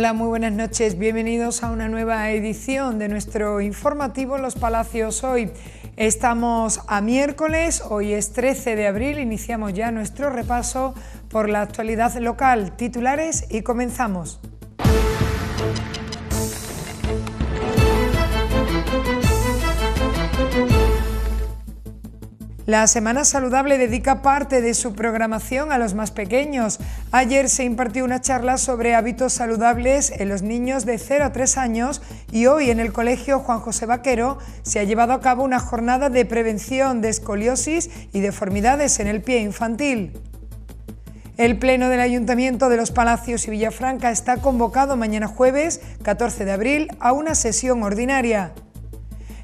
Hola, muy buenas noches. Bienvenidos a una nueva edición de nuestro informativo Los Palacios Hoy. Estamos a miércoles, hoy es 13 de abril, iniciamos ya nuestro repaso por la actualidad local, titulares y comenzamos. La Semana Saludable dedica parte de su programación a los más pequeños. Ayer se impartió una charla sobre hábitos saludables en los niños de 0 a 3 años y hoy en el Colegio Juan José Vaquero se ha llevado a cabo una jornada de prevención de escoliosis y deformidades en el pie infantil. El Pleno del Ayuntamiento de los Palacios y Villafranca está convocado mañana jueves 14 de abril a una sesión ordinaria.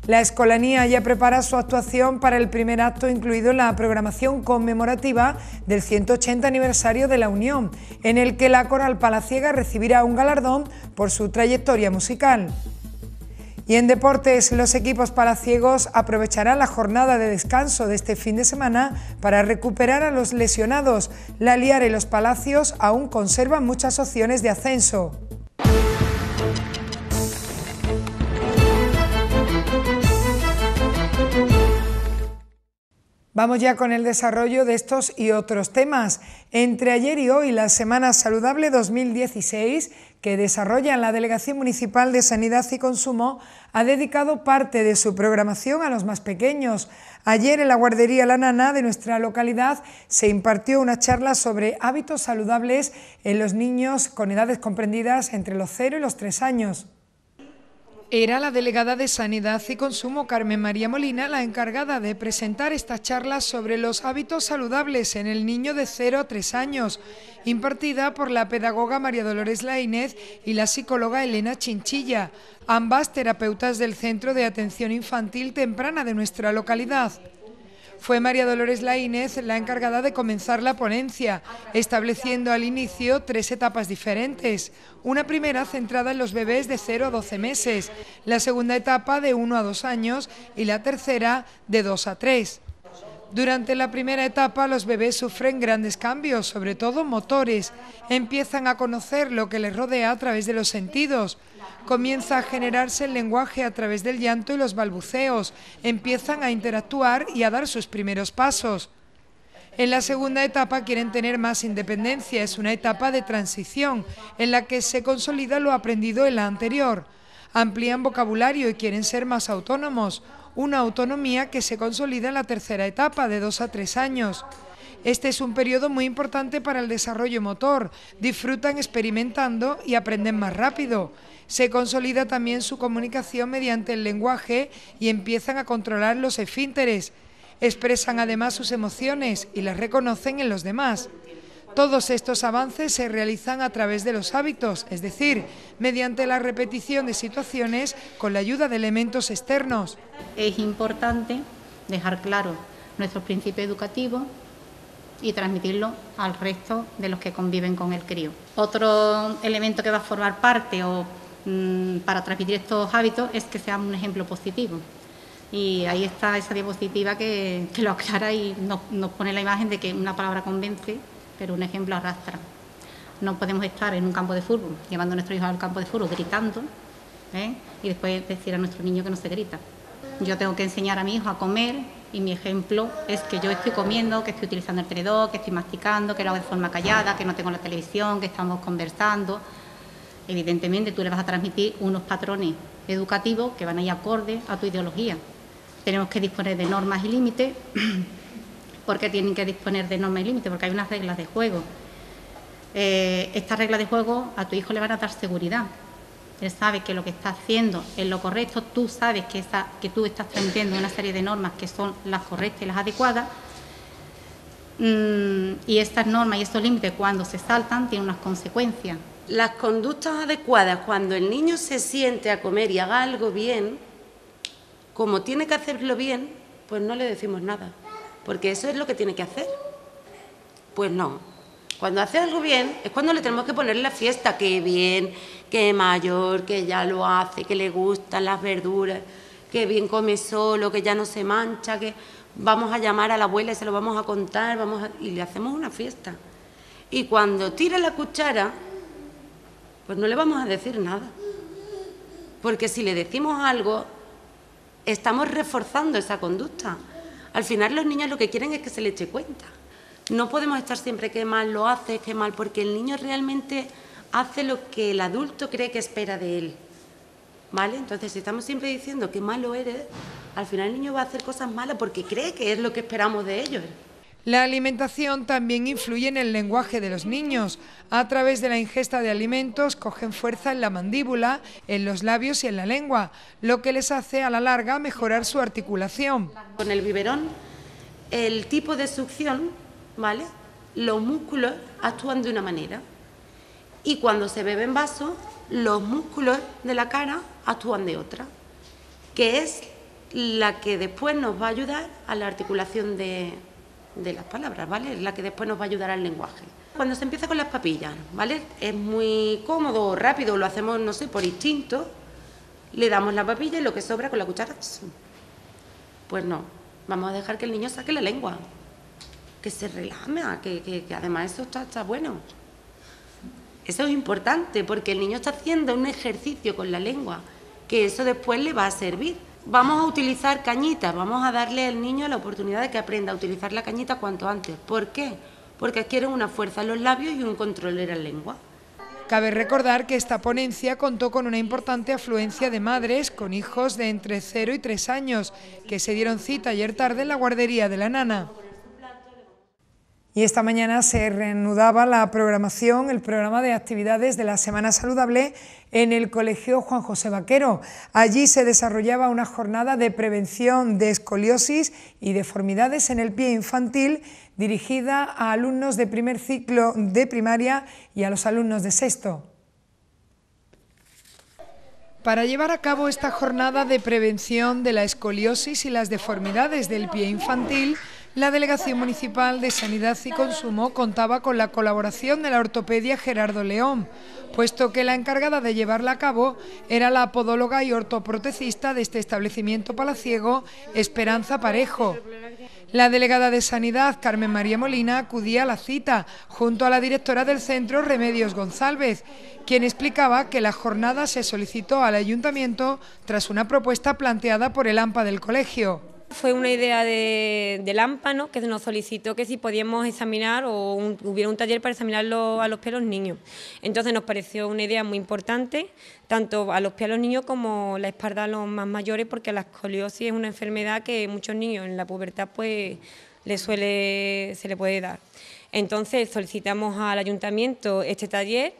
La Escolanía ya prepara su actuación para el primer acto incluido en la programación conmemorativa del 180 aniversario de la Unión, en el que la Coral Palaciega recibirá un galardón por su trayectoria musical. Y en deportes, los equipos palaciegos aprovecharán la jornada de descanso de este fin de semana para recuperar a los lesionados. La Liar y los Palacios aún conservan muchas opciones de ascenso. Vamos ya con el desarrollo de estos y otros temas. Entre ayer y hoy, la Semana Saludable 2016, que desarrolla la Delegación Municipal de Sanidad y Consumo, ha dedicado parte de su programación a los más pequeños. Ayer en la guardería La Nana de nuestra localidad se impartió una charla sobre hábitos saludables en los niños con edades comprendidas entre los 0 y los 3 años. Era la delegada de Sanidad y Consumo, Carmen María Molina, la encargada de presentar esta charla sobre los hábitos saludables en el niño de 0 a 3 años, impartida por la pedagoga María Dolores Lainez y la psicóloga Elena Chinchilla, ambas terapeutas del Centro de Atención Infantil Temprana de nuestra localidad. Fue María Dolores Laínez la encargada de comenzar la ponencia, estableciendo al inicio tres etapas diferentes. Una primera centrada en los bebés de 0 a 12 meses, la segunda etapa de 1 a 2 años y la tercera de 2 a 3. Durante la primera etapa los bebés sufren grandes cambios, sobre todo motores. Empiezan a conocer lo que les rodea a través de los sentidos. Comienza a generarse el lenguaje a través del llanto y los balbuceos. Empiezan a interactuar y a dar sus primeros pasos. En la segunda etapa quieren tener más independencia, es una etapa de transición en la que se consolida lo aprendido en la anterior. Amplían vocabulario y quieren ser más autónomos una autonomía que se consolida en la tercera etapa, de dos a tres años. Este es un periodo muy importante para el desarrollo motor. Disfrutan experimentando y aprenden más rápido. Se consolida también su comunicación mediante el lenguaje y empiezan a controlar los esfínteres. Expresan además sus emociones y las reconocen en los demás. Todos estos avances se realizan a través de los hábitos, es decir, mediante la repetición de situaciones con la ayuda de elementos externos. Es importante dejar claro nuestro principio educativo y transmitirlo al resto de los que conviven con el crío. Otro elemento que va a formar parte o mm, para transmitir estos hábitos es que sean un ejemplo positivo. Y ahí está esa diapositiva que, lo aclara y nos pone la imagen de que una palabra convence pero un ejemplo arrastra. No podemos estar en un campo de fútbol, llevando a nuestro hijo al campo de fútbol, gritando, ¿eh? y después decir a nuestro niño que no se grita. Yo tengo que enseñar a mi hijo a comer y mi ejemplo es que yo estoy comiendo, que estoy utilizando el tenedor, que estoy masticando, que lo hago de forma callada, que no tengo la televisión, que estamos conversando. Evidentemente tú le vas a transmitir unos patrones educativos que van a ir acorde a tu ideología. Tenemos que disponer de normas y límites porque tienen que disponer de normas y límites, porque hay unas reglas de juego. Eh, estas reglas de juego a tu hijo le van a dar seguridad. Él sabe que lo que está haciendo es lo correcto, tú sabes que, tú estás teniendo una serie de normas que son las correctas y las adecuadas, mm, y estas normas y estos límites cuando se saltan tienen unas consecuencias. Las conductas adecuadas, cuando el niño se siente a comer y haga algo bien, como tiene que hacerlo bien, pues no le decimos nada porque eso es lo que tiene que hacer. Pues no. Cuando hace algo bien es cuando le tenemos que poner la fiesta, que bien, que mayor, que ya lo hace, que le gustan las verduras, que bien come solo, que ya no se mancha, que vamos a llamar a la abuela y se lo vamos a contar, vamos y le hacemos una fiesta. Y cuando tira la cuchara, pues no le vamos a decir nada. Porque si le decimos algo, estamos reforzando esa conducta. Al final los niños lo que quieren es que se le eche cuenta. No podemos estar siempre que mal lo hace, qué mal, porque el niño realmente hace lo que el adulto cree que espera de él. ¿Vale? Entonces, si estamos siempre diciendo que malo eres, al final el niño va a hacer cosas malas porque cree que es lo que esperamos de ellos. La alimentación también influye en el lenguaje de los niños. A través de la ingesta de alimentos cogen fuerza en la mandíbula, en los labios y en la lengua, lo que les hace a la larga mejorar su articulación. Con el biberón, el tipo de succión, ¿vale? Los músculos actúan de una manera y cuando se beben vasos, los músculos de la cara actúan de otra, que es la que después nos va a ayudar a la articulación de, de las palabras, ¿vale? La que después nos va a ayudar al lenguaje. Cuando se empieza con las papillas, ¿vale? Es muy cómodo, rápido, lo hacemos, no sé, por instinto. Le damos la papilla y lo que sobra con la cuchara. Pues no, vamos a dejar que el niño saque la lengua, que se relame, que, que, además eso está bueno. Eso es importante porque el niño está haciendo un ejercicio con la lengua, que eso después le va a servir vamos a utilizar cañitas, vamos a darle al niño la oportunidad de que aprenda a utilizar la cañita cuanto antes. ¿Por qué? Porque adquieren una fuerza en los labios y un control en la lengua. Cabe recordar que esta ponencia contó con una importante afluencia de madres con hijos de entre 0 y 3 años, que se dieron cita ayer tarde en la guardería de la nana y esta mañana se reanudaba la programación, el programa de actividades de la Semana Saludable en el Colegio Juan José Vaquero. Allí se desarrollaba una jornada de prevención de escoliosis y deformidades en el pie infantil dirigida a alumnos de primer ciclo de primaria y a los alumnos de sexto. Para llevar a cabo esta jornada de prevención de la escoliosis y las deformidades del pie infantil, la Delegación Municipal de Sanidad y Consumo contaba con la colaboración de la ortopedia Gerardo León, puesto que la encargada de llevarla a cabo era la podóloga y ortoprotecista de este establecimiento palaciego, Esperanza Parejo. La delegada de Sanidad, Carmen María Molina, acudía a la cita junto a la directora del centro, Remedios González, quien explicaba que la jornada se solicitó al ayuntamiento tras una propuesta planteada por el AMPA del colegio. Fue una idea de, Lámpano que nos solicitó que si podíamos examinar o hubiera un taller para examinarlo a los pies a los niños. Entonces nos pareció una idea muy importante, tanto a los pies a los niños como la espalda a los más mayores, porque la escoliosis es una enfermedad que muchos niños en la pubertad pues le suele, se le puede dar. Entonces solicitamos al ayuntamiento este taller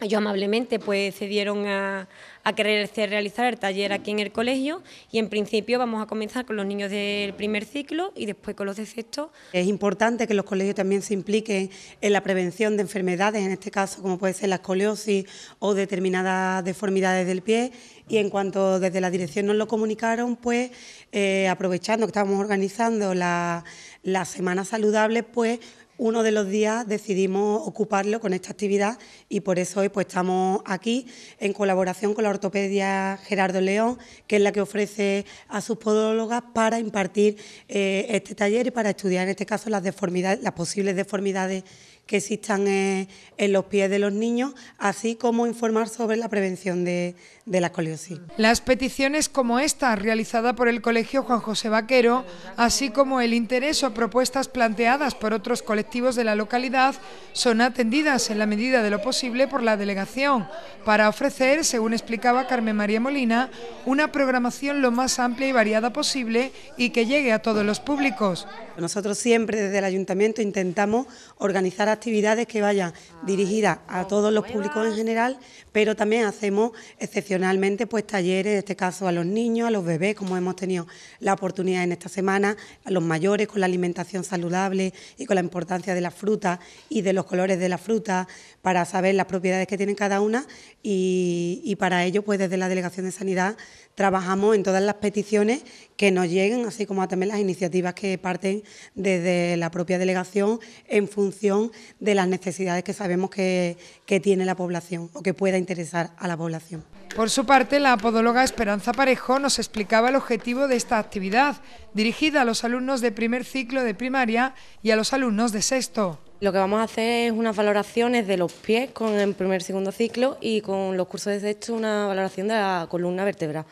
ellos amablemente pues cedieron a, a querer realizar el taller aquí en el colegio y en principio vamos a comenzar con los niños del primer ciclo y después con los de sexto. Es importante que los colegios también se impliquen en la prevención de enfermedades, en este caso como puede ser la escoliosis o determinadas deformidades del pie y en cuanto desde la dirección nos lo comunicaron, pues eh, aprovechando que estábamos organizando la, la Semana Saludable, pues uno de los días decidimos ocuparlo con esta actividad y por eso hoy pues estamos aquí en colaboración con la Ortopedia Gerardo León, que es la que ofrece a sus podólogas para impartir eh, este taller y para estudiar en este caso las, deformidades, las posibles deformidades que existan eh, en, los pies de los niños, así como informar sobre la prevención de, la coliosis". Las peticiones como esta, realizada por el Colegio Juan José Vaquero, así como el interés o propuestas planteadas por otros colectivos de la localidad, son atendidas en la medida de lo posible por la delegación, para ofrecer, según explicaba Carmen María Molina, una programación lo más amplia y variada posible y que llegue a todos los públicos. Nosotros siempre desde el ayuntamiento intentamos organizar actividades que vayan dirigidas a todos los públicos en general, pero también hacemos excepcionalmente pues talleres, en este caso a los niños, a los bebés, como hemos tenido la oportunidad en esta semana, a los mayores con la alimentación saludable y con la importancia de las fruta y de los colores de la fruta para saber las propiedades que tienen cada una y, para ello pues desde la Delegación de Sanidad trabajamos en todas las peticiones que nos lleguen, así como también las iniciativas que parten desde la propia delegación en función de las necesidades que sabemos que, tiene la población o que pueda interesar a la población. Por su parte, la podóloga Esperanza Parejo nos explicaba el objetivo de esta actividad, dirigida a los alumnos de primer ciclo de primaria y a los alumnos de sexto. Lo que vamos a hacer es unas valoraciones de los pies con el primer y segundo ciclo y con los cursos de sexto una valoración de la columna vertebral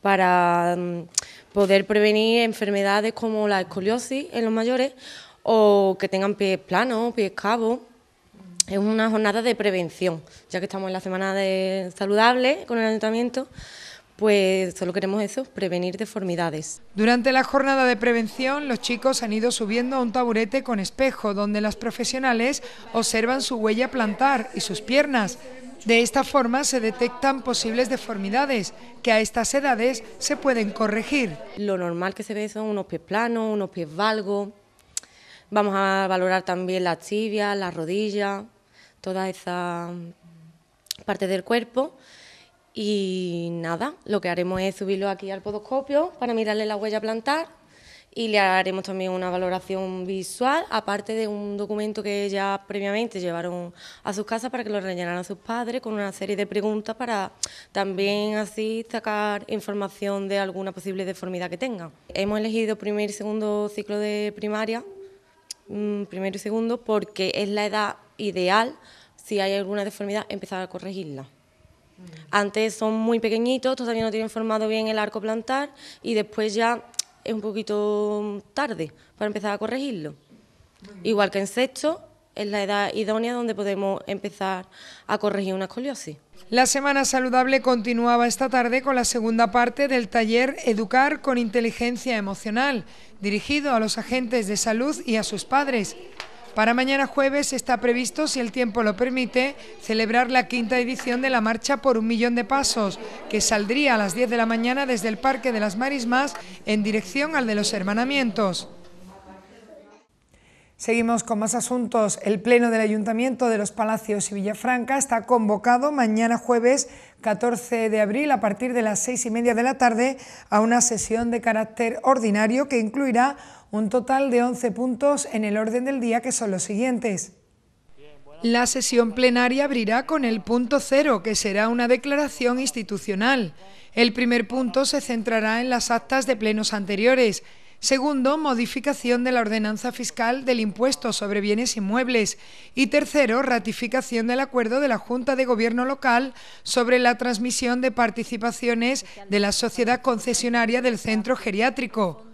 para mm, poder prevenir enfermedades como la escoliosis en los mayores o que tengan pies planos, pies cabos es una jornada de prevención, ya que estamos en la semana de saludable con el ayuntamiento, pues solo queremos eso, prevenir deformidades. Durante la jornada de prevención, los chicos han ido subiendo a un taburete con espejo, donde las profesionales observan su huella plantar y sus piernas. De esta forma se detectan posibles deformidades que a estas edades se pueden corregir. Lo normal que se ve son unos pies planos, unos pies valgos. Vamos a valorar también las tibia, las rodillas, toda esa parte del cuerpo. Y nada, lo que haremos es subirlo aquí al podoscopio para mirarle la huella plantar y le haremos también una valoración visual, aparte de un documento que ya previamente llevaron a sus casas para que lo rellenaran a sus padres con una serie de preguntas para también así sacar información de alguna posible deformidad que tenga. Hemos elegido primer y segundo ciclo de primaria Mm, primero y segundo porque es la edad ideal, si hay alguna deformidad, empezar a corregirla. Mm. Antes son muy pequeñitos, todavía no tienen formado bien el arco plantar y después ya es un poquito tarde para empezar a corregirlo. Igual que en sexto, es la edad idónea donde podemos empezar a corregir una escoliosis. La Semana Saludable continuaba esta tarde con la segunda parte del taller Educar con Inteligencia Emocional, dirigido a los agentes de salud y a sus padres. Para mañana jueves está previsto, si el tiempo lo permite, celebrar la quinta edición de la Marcha por un Millón de Pasos, que saldría a las 10 de la mañana desde el Parque de las Marismas en dirección al de los Hermanamientos. Seguimos con más asuntos. El Pleno del Ayuntamiento de los Palacios y Villafranca está convocado mañana jueves 14 de abril a partir de las seis y media de la tarde a una sesión de carácter ordinario que incluirá un total de 11 puntos en el orden del día que son los siguientes. La sesión plenaria abrirá con el punto cero, que será una declaración institucional. El primer punto se centrará en las actas de plenos anteriores. Segundo, modificación de la ordenanza fiscal del impuesto sobre bienes inmuebles. Y tercero, ratificación del acuerdo de la Junta de Gobierno local sobre la transmisión de participaciones de la sociedad concesionaria del centro geriátrico.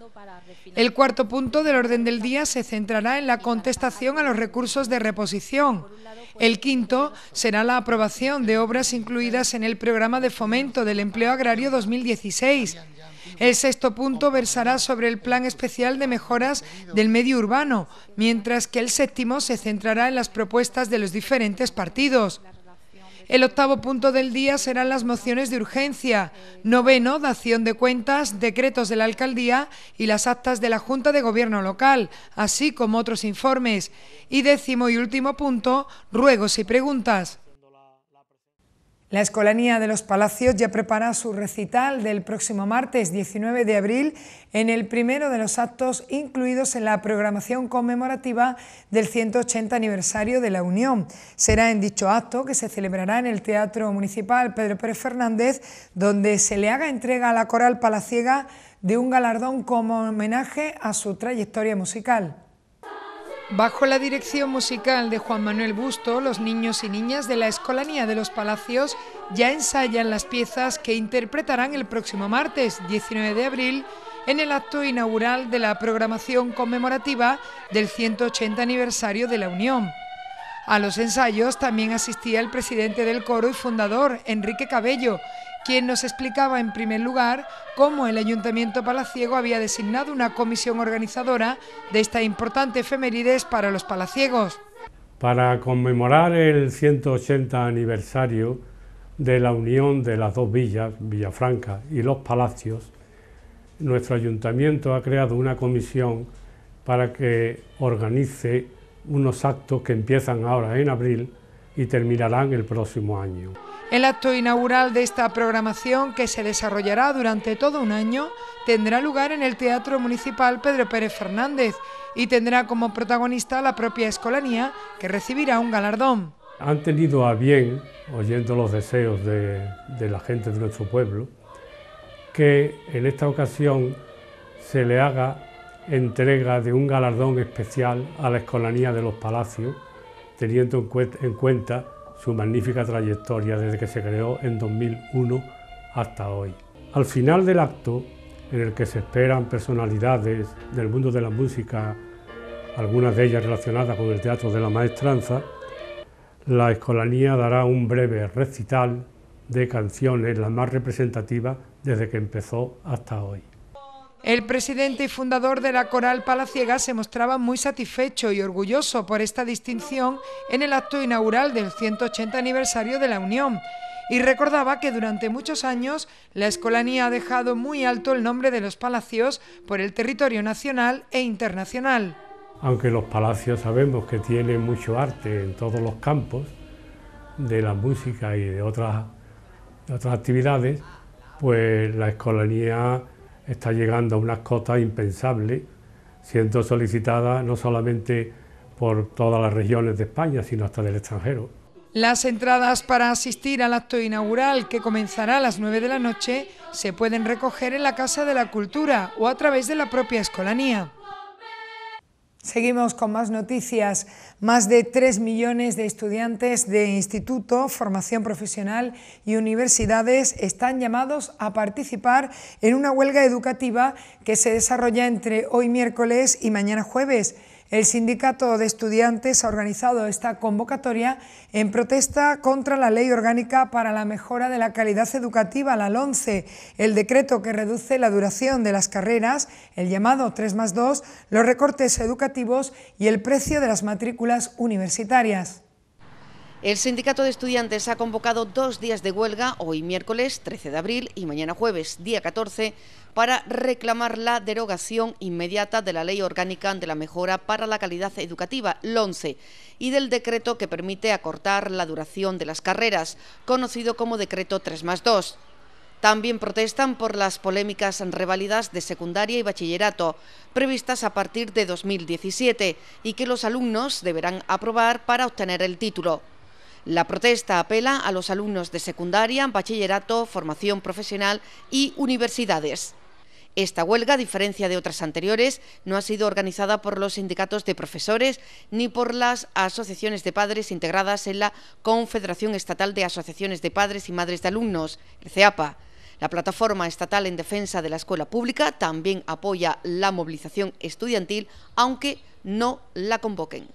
El cuarto punto del orden del día se centrará en la contestación a los recursos de reposición. El quinto será la aprobación de obras incluidas en el programa de fomento del empleo agrario 2016. El sexto punto versará sobre el plan especial de mejoras del medio urbano, mientras que el séptimo se centrará en las propuestas de los diferentes partidos. El octavo punto del día serán las mociones de urgencia, noveno, dación de cuentas, decretos de la alcaldía y las actas de la Junta de Gobierno local, así como otros informes. Y décimo y último punto, ruegos y preguntas. La Escolanía de los Palacios ya prepara su recital del próximo martes 19 de abril en el primero de los actos incluidos en la programación conmemorativa del 180 aniversario de la Unión. Será en dicho acto que se celebrará en el Teatro Municipal Pedro Pérez Fernández, donde se le haga entrega a la coral palaciega de un galardón como homenaje a su trayectoria musical. Bajo la dirección musical de Juan Manuel Busto, los niños y niñas de la Escolanía de los Palacios ya ensayan las piezas que interpretarán el próximo martes 19 de abril en el acto inaugural de la programación conmemorativa del 180 aniversario de la Unión. A los ensayos también asistía el presidente del coro y fundador, Enrique Cabello, quien nos explicaba en primer lugar cómo el Ayuntamiento Palaciego había designado una comisión organizadora de esta importante efemérides para los palaciegos. Para conmemorar el 180 aniversario de la unión de las dos villas, Villafranca y Los Palacios, nuestro ayuntamiento ha creado una comisión para que organice unos actos que empiezan ahora en abril y terminarán el próximo año. El acto inaugural de esta programación, que se desarrollará durante todo un año, tendrá lugar en el Teatro Municipal Pedro Pérez Fernández y tendrá como protagonista la propia Escolanía, que recibirá un galardón. Han tenido a bien, oyendo los deseos de, de la gente de nuestro pueblo, que en esta ocasión se le haga entrega de un galardón especial a la Escolanía de los Palacios, teniendo en, cuenta, su magnífica trayectoria desde que se creó en 2001 hasta hoy. Al final del acto, en el que se esperan personalidades del mundo de la música, algunas de ellas relacionadas con el teatro de la maestranza, la escolanía dará un breve recital de canciones, las más representativas desde que empezó hasta hoy. El presidente y fundador de la Coral Palaciega se mostraba muy satisfecho y orgulloso por esta distinción en el acto inaugural del 180 aniversario de la Unión y recordaba que durante muchos años la escolanía ha dejado muy alto el nombre de los palacios por el territorio nacional e internacional. Aunque los palacios sabemos que tienen mucho arte en todos los campos, de la música y de otras, otras actividades, pues la escolanía está llegando a unas cotas impensables, siendo solicitada no solamente por todas las regiones de España, sino hasta del extranjero. Las entradas para asistir al acto inaugural, que comenzará a las 9 de la noche, se pueden recoger en la Casa de la Cultura o a través de la propia Escolanía. Seguimos con más noticias. Más de 3 millones de estudiantes de instituto, formación profesional y universidades están llamados a participar en una huelga educativa que se desarrolla entre hoy miércoles y mañana jueves. El Sindicato de Estudiantes ha organizado esta convocatoria en protesta contra la Ley Orgánica para la Mejora de la Calidad Educativa, la LONCE, el decreto que reduce la duración de las carreras, el llamado 3 más 2, los recortes educativos y el precio de las matrículas universitarias. El sindicato de estudiantes ha convocado dos días de huelga, hoy miércoles 13 de abril y mañana jueves, día 14, para reclamar la derogación inmediata de la Ley Orgánica de la Mejora para la Calidad Educativa, 11, y del decreto que permite acortar la duración de las carreras, conocido como Decreto 3 más 2. También protestan por las polémicas reválidas de secundaria y bachillerato, previstas a partir de 2017, y que los alumnos deberán aprobar para obtener el título. La protesta apela a los alumnos de secundaria, bachillerato, formación profesional y universidades. Esta huelga, a diferencia de otras anteriores, no ha sido organizada por los sindicatos de profesores ni por las asociaciones de padres integradas en la Confederación Estatal de Asociaciones de Padres y Madres de Alumnos, el CEAPA. La plataforma estatal en defensa de la escuela pública también apoya la movilización estudiantil, aunque no la convoquen.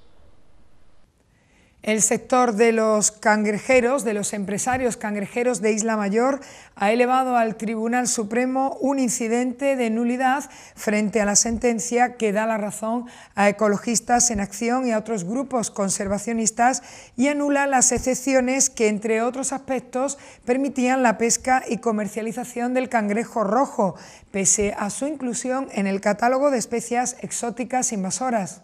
El sector de los cangrejeros, de los empresarios cangrejeros de Isla Mayor, ha elevado al Tribunal Supremo un incidente de nulidad frente a la sentencia que da la razón a ecologistas en acción y a otros grupos conservacionistas y anula las excepciones que, entre otros aspectos, permitían la pesca y comercialización del cangrejo rojo, pese a su inclusión en el catálogo de especies exóticas invasoras.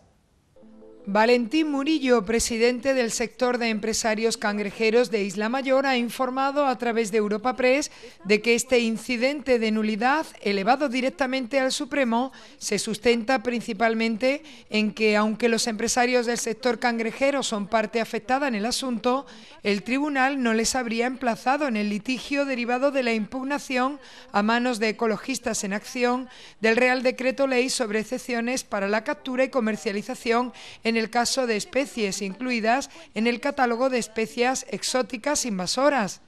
Valentín Murillo, presidente del sector de empresarios cangrejeros de Isla Mayor, ha informado a través de Europa Press de que este incidente de nulidad, elevado directamente al Supremo, se sustenta principalmente en que, aunque los empresarios del sector cangrejero son parte afectada en el asunto, el tribunal no les habría emplazado en el litigio derivado de la impugnación a manos de ecologistas en acción del Real Decreto Ley sobre excepciones para la captura y comercialización en en el caso de especies incluidas en el catálogo de especies exóticas invasoras.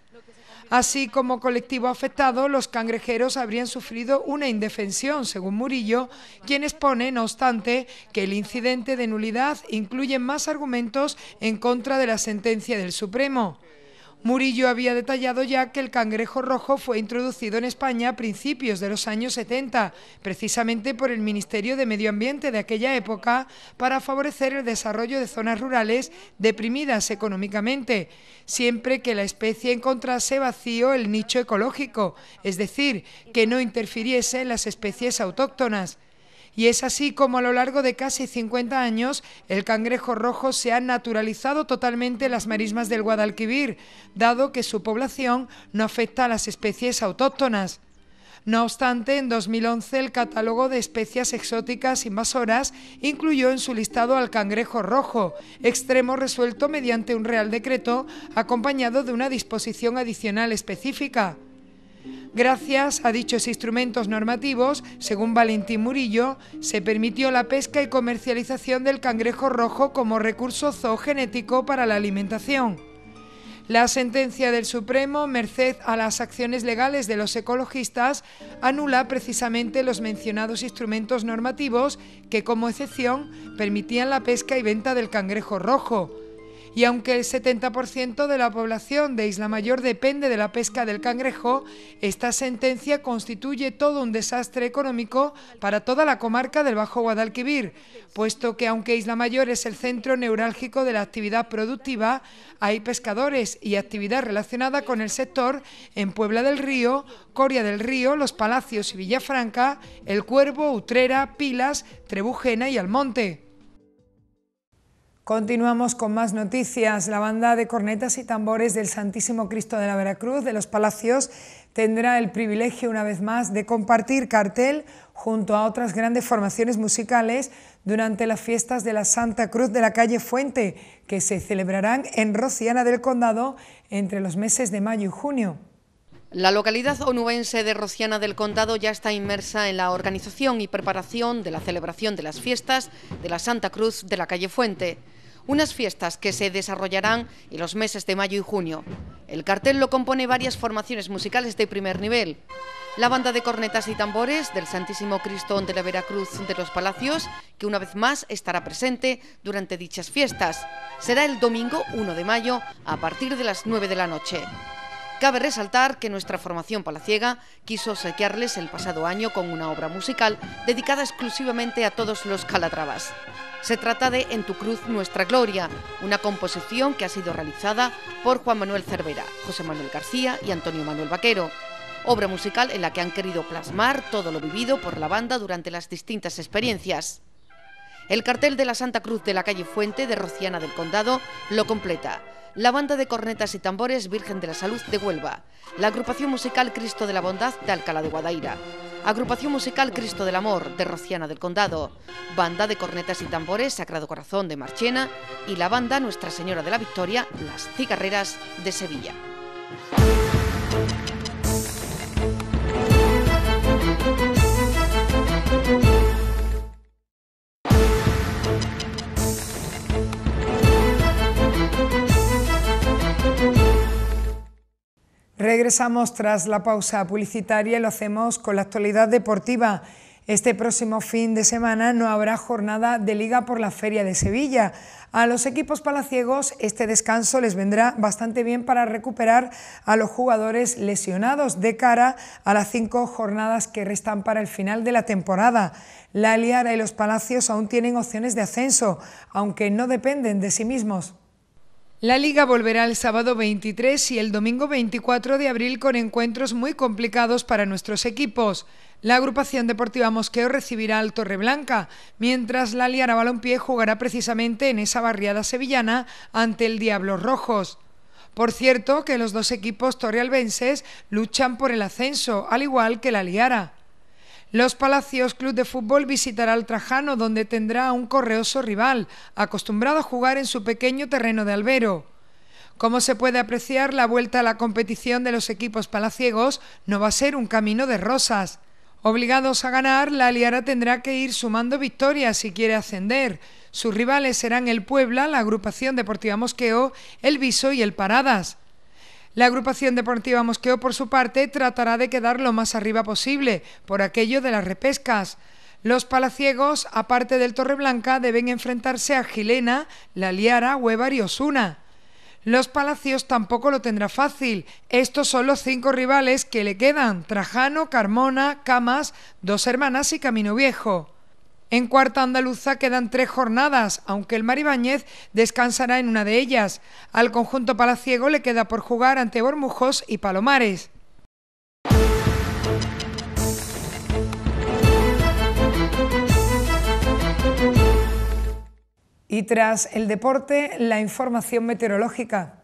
Así como colectivo afectado, los cangrejeros habrían sufrido una indefensión, según Murillo, quien expone, no obstante, que el incidente de nulidad incluye más argumentos en contra de la sentencia del Supremo. Murillo había detallado ya que el cangrejo rojo fue introducido en España a principios de los años 70, precisamente por el Ministerio de Medio Ambiente de aquella época, para favorecer el desarrollo de zonas rurales deprimidas económicamente, siempre que la especie encontrase vacío el nicho ecológico, es decir, que no interfiriese en las especies autóctonas. Y es así como a lo largo de casi 50 años el cangrejo rojo se ha naturalizado totalmente las marismas del Guadalquivir, dado que su población no afecta a las especies autóctonas. No obstante, en 2011 el catálogo de especies exóticas invasoras incluyó en su listado al cangrejo rojo, extremo resuelto mediante un real decreto acompañado de una disposición adicional específica. Gracias a dichos instrumentos normativos, según Valentín Murillo, se permitió la pesca y comercialización del cangrejo rojo como recurso zoogenético para la alimentación. La sentencia del Supremo, merced a las acciones legales de los ecologistas, anula precisamente los mencionados instrumentos normativos que, como excepción, permitían la pesca y venta del cangrejo rojo y aunque el 70% de la población de Isla Mayor depende de la pesca del cangrejo, esta sentencia constituye todo un desastre económico para toda la comarca del Bajo Guadalquivir, puesto que aunque Isla Mayor es el centro neurálgico de la actividad productiva, hay pescadores y actividad relacionada con el sector en Puebla del Río, Coria del Río, Los Palacios y Villafranca, El Cuervo, Utrera, Pilas, Trebujena y Almonte. Continuamos con más noticias. La banda de cornetas y tambores del Santísimo Cristo de la Veracruz de los Palacios tendrá el privilegio una vez más de compartir cartel junto a otras grandes formaciones musicales durante las fiestas de la Santa Cruz de la calle Fuente, que se celebrarán en Rociana del Condado entre los meses de mayo y junio. La localidad onubense de Rociana del Condado ya está inmersa en la organización y preparación de la celebración de las fiestas de la Santa Cruz de la calle Fuente unas fiestas que se desarrollarán en los meses de mayo y junio. El cartel lo compone varias formaciones musicales de primer nivel. La banda de cornetas y tambores del Santísimo Cristo de la Veracruz de los Palacios, que una vez más estará presente durante dichas fiestas. Será el domingo 1 de mayo a partir de las 9 de la noche. Cabe resaltar que nuestra formación palaciega quiso saquearles el pasado año con una obra musical dedicada exclusivamente a todos los calatravas. Se trata de En tu cruz nuestra gloria, una composición que ha sido realizada por Juan Manuel Cervera, José Manuel García y Antonio Manuel Vaquero. Obra musical en la que han querido plasmar todo lo vivido por la banda durante las distintas experiencias. El cartel de la Santa Cruz de la calle Fuente de Rociana del Condado lo completa. La banda de cornetas y tambores Virgen de la Salud de Huelva. La agrupación musical Cristo de la Bondad de Alcalá de Guadaira. Agrupación musical Cristo del Amor, de Rociana del Condado, Banda de Cornetas y Tambores Sagrado Corazón de Marchena y la banda Nuestra Señora de la Victoria, Las Cigarreras de Sevilla. Regresamos tras la pausa publicitaria y lo hacemos con la actualidad deportiva. Este próximo fin de semana no habrá jornada de liga por la Feria de Sevilla. A los equipos palaciegos este descanso les vendrá bastante bien para recuperar a los jugadores lesionados de cara a las cinco jornadas que restan para el final de la temporada. La Liara y los Palacios aún tienen opciones de ascenso, aunque no dependen de sí mismos. La liga volverá el sábado 23 y el domingo 24 de abril con encuentros muy complicados para nuestros equipos. La agrupación deportiva Mosqueo recibirá al Torreblanca, mientras la Liara Balompié jugará precisamente en esa barriada sevillana ante el Diablos Rojos. Por cierto que los dos equipos torrealbenses luchan por el ascenso, al igual que la Liara. Los Palacios Club de Fútbol visitará al Trajano, donde tendrá un correoso rival, acostumbrado a jugar en su pequeño terreno de albero. Como se puede apreciar, la vuelta a la competición de los equipos palaciegos no va a ser un camino de rosas. Obligados a ganar, la Aliara tendrá que ir sumando victorias si quiere ascender. Sus rivales serán el Puebla, la agrupación Deportiva Mosqueo, el Viso y el Paradas. La agrupación deportiva Mosqueo, por su parte, tratará de quedar lo más arriba posible, por aquello de las repescas. Los palaciegos, aparte del Torreblanca, deben enfrentarse a Gilena, La Liara, Huevar y Osuna. Los Palacios tampoco lo tendrá fácil. Estos son los cinco rivales que le quedan: Trajano, Carmona, Camas, Dos Hermanas y Camino Viejo. En cuarta andaluza quedan tres jornadas, aunque el Maribáñez descansará en una de ellas. Al conjunto palaciego le queda por jugar ante Bormujos y Palomares. Y tras el deporte, la información meteorológica.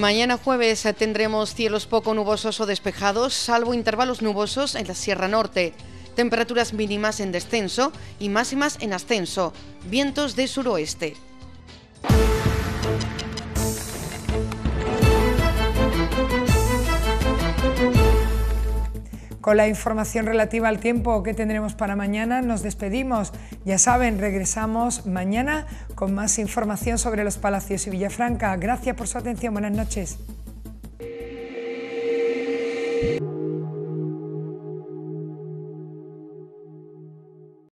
Mañana jueves tendremos cielos poco nubosos o despejados, salvo intervalos nubosos en la Sierra Norte. Temperaturas mínimas en descenso y máximas en ascenso. Vientos de suroeste. Con la información relativa al tiempo que tendremos para mañana nos despedimos. Ya saben, regresamos mañana con más información sobre los palacios y Villafranca. Gracias por su atención. Buenas noches.